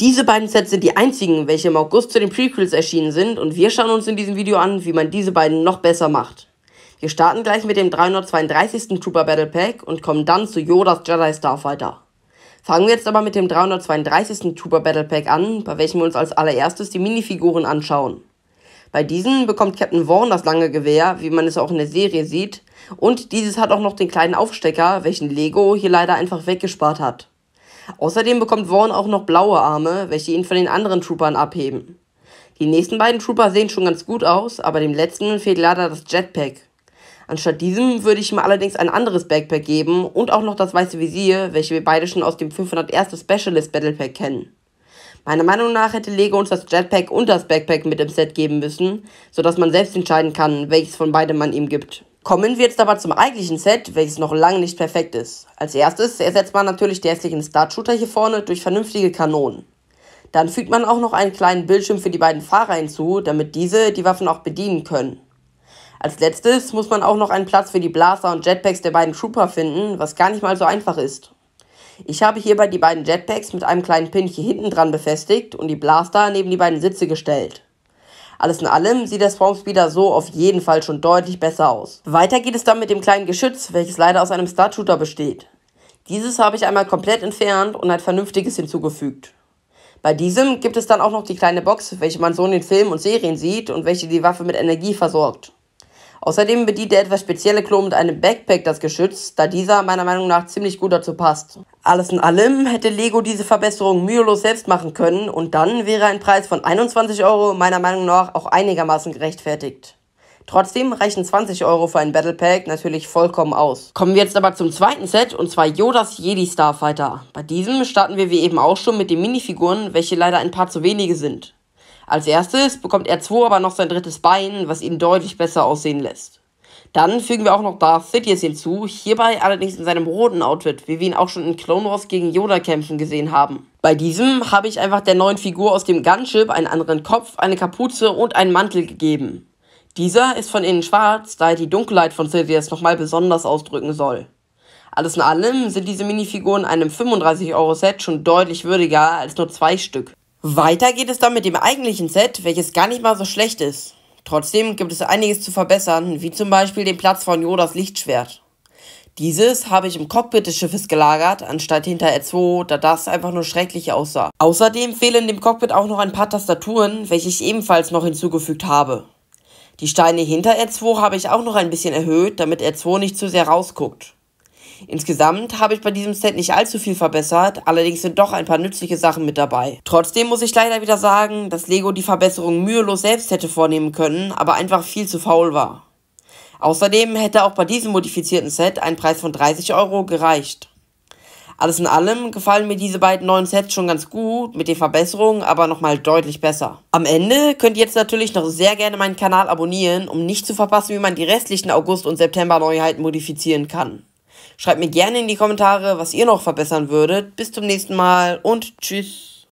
Diese beiden Sets sind die einzigen, welche im August zu den Prequels erschienen sind und wir schauen uns in diesem Video an, wie man diese beiden noch besser macht. Wir starten gleich mit dem 332. Trooper Battle Pack und kommen dann zu Yodas Jedi Starfighter. Fangen wir jetzt aber mit dem 332. Trooper Battle Pack an, bei welchem wir uns als allererstes die Minifiguren anschauen. Bei diesen bekommt Captain Vaughn das lange Gewehr, wie man es auch in der Serie sieht, und dieses hat auch noch den kleinen Aufstecker, welchen Lego hier leider einfach weggespart hat. Außerdem bekommt Vaughn auch noch blaue Arme, welche ihn von den anderen Troopern abheben. Die nächsten beiden Trooper sehen schon ganz gut aus, aber dem letzten fehlt leider das Jetpack. Anstatt diesem würde ich ihm allerdings ein anderes Backpack geben und auch noch das weiße Visier, welche wir beide schon aus dem 501. Specialist Battle Pack kennen. Meiner Meinung nach hätte Lego uns das Jetpack und das Backpack mit im Set geben müssen, sodass man selbst entscheiden kann, welches von beiden man ihm gibt. Kommen wir jetzt aber zum eigentlichen Set, welches noch lange nicht perfekt ist. Als erstes ersetzt man natürlich die hässlichen Start-Shooter hier vorne durch vernünftige Kanonen. Dann fügt man auch noch einen kleinen Bildschirm für die beiden Fahrer hinzu, damit diese die Waffen auch bedienen können. Als letztes muss man auch noch einen Platz für die Blaster und Jetpacks der beiden Trooper finden, was gar nicht mal so einfach ist. Ich habe hierbei die beiden Jetpacks mit einem kleinen Pin hier hinten dran befestigt und die Blaster neben die beiden Sitze gestellt. Alles in allem sieht das Formspieler so auf jeden Fall schon deutlich besser aus. Weiter geht es dann mit dem kleinen Geschütz, welches leider aus einem Star-Shooter besteht. Dieses habe ich einmal komplett entfernt und ein vernünftiges hinzugefügt. Bei diesem gibt es dann auch noch die kleine Box, welche man so in den Filmen und Serien sieht und welche die Waffe mit Energie versorgt. Außerdem bedient der etwas spezielle Klon mit einem Backpack das Geschütz, da dieser meiner Meinung nach ziemlich gut dazu passt. Alles in allem hätte Lego diese Verbesserung mühelos selbst machen können und dann wäre ein Preis von 21 Euro meiner Meinung nach auch einigermaßen gerechtfertigt. Trotzdem reichen 20 Euro für ein Battle Pack natürlich vollkommen aus. Kommen wir jetzt aber zum zweiten Set und zwar Yodas Jedi Starfighter. Bei diesem starten wir wie eben auch schon mit den Minifiguren, welche leider ein paar zu wenige sind. Als erstes bekommt R2 aber noch sein drittes Bein, was ihn deutlich besser aussehen lässt. Dann fügen wir auch noch Darth Sidious hinzu, hierbei allerdings in seinem roten Outfit, wie wir ihn auch schon in Clone Wars gegen Yoda kämpfen gesehen haben. Bei diesem habe ich einfach der neuen Figur aus dem Gunship einen anderen Kopf, eine Kapuze und einen Mantel gegeben. Dieser ist von innen schwarz, da er die Dunkelheit von Sidious nochmal besonders ausdrücken soll. Alles in allem sind diese Minifiguren einem 35-Euro-Set schon deutlich würdiger als nur zwei Stück. Weiter geht es dann mit dem eigentlichen Set, welches gar nicht mal so schlecht ist. Trotzdem gibt es einiges zu verbessern, wie zum Beispiel den Platz von Yodas Lichtschwert. Dieses habe ich im Cockpit des Schiffes gelagert, anstatt hinter R2, da das einfach nur schrecklich aussah. Außerdem fehlen dem Cockpit auch noch ein paar Tastaturen, welche ich ebenfalls noch hinzugefügt habe. Die Steine hinter R2 habe ich auch noch ein bisschen erhöht, damit R2 nicht zu sehr rausguckt. Insgesamt habe ich bei diesem Set nicht allzu viel verbessert, allerdings sind doch ein paar nützliche Sachen mit dabei. Trotzdem muss ich leider wieder sagen, dass Lego die Verbesserung mühelos selbst hätte vornehmen können, aber einfach viel zu faul war. Außerdem hätte auch bei diesem modifizierten Set ein Preis von 30 Euro gereicht. Alles in allem gefallen mir diese beiden neuen Sets schon ganz gut, mit den Verbesserungen aber nochmal deutlich besser. Am Ende könnt ihr jetzt natürlich noch sehr gerne meinen Kanal abonnieren, um nicht zu verpassen, wie man die restlichen August- und September-Neuheiten modifizieren kann. Schreibt mir gerne in die Kommentare, was ihr noch verbessern würdet. Bis zum nächsten Mal und tschüss.